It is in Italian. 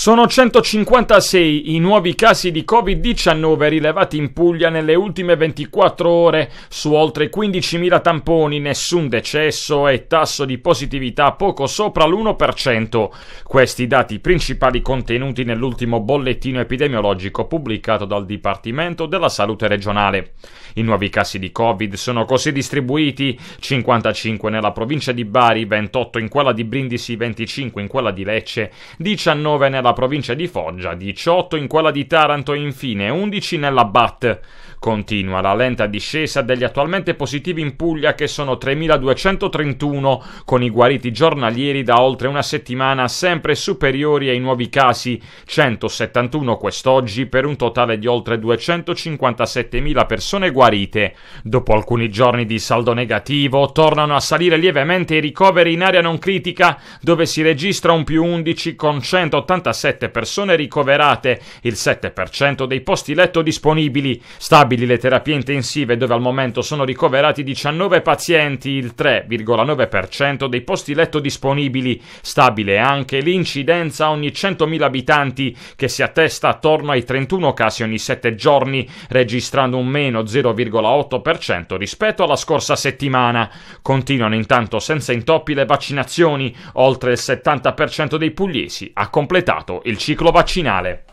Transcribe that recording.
Sono 156 i nuovi casi di Covid-19 rilevati in Puglia nelle ultime 24 ore, su oltre 15.000 tamponi, nessun decesso e tasso di positività poco sopra l'1%. Questi dati principali contenuti nell'ultimo bollettino epidemiologico pubblicato dal Dipartimento della Salute regionale. I nuovi casi di Covid sono così distribuiti: 55 nella provincia di Bari, 28 in quella di Brindisi, 25 in quella di Lecce, 19 nella nella provincia di Foggia, 18 in quella di Taranto e infine 11 nella BAT. Continua la lenta discesa degli attualmente positivi in Puglia che sono 3.231 con i guariti giornalieri da oltre una settimana sempre superiori ai nuovi casi, 171 quest'oggi per un totale di oltre 257.000 persone guarite. Dopo alcuni giorni di saldo negativo tornano a salire lievemente i ricoveri in area non critica dove si registra un più 11 con 186 37 persone ricoverate, il 7% dei posti letto disponibili, stabili le terapie intensive dove al momento sono ricoverati 19 pazienti, il 3,9% dei posti letto disponibili, stabile anche l'incidenza ogni 100.000 abitanti che si attesta attorno ai 31 casi ogni 7 giorni, registrando un meno 0,8% rispetto alla scorsa settimana. Continuano intanto senza intoppi le vaccinazioni, oltre il 70% dei pugliesi ha completato scattato il ciclo vaccinale.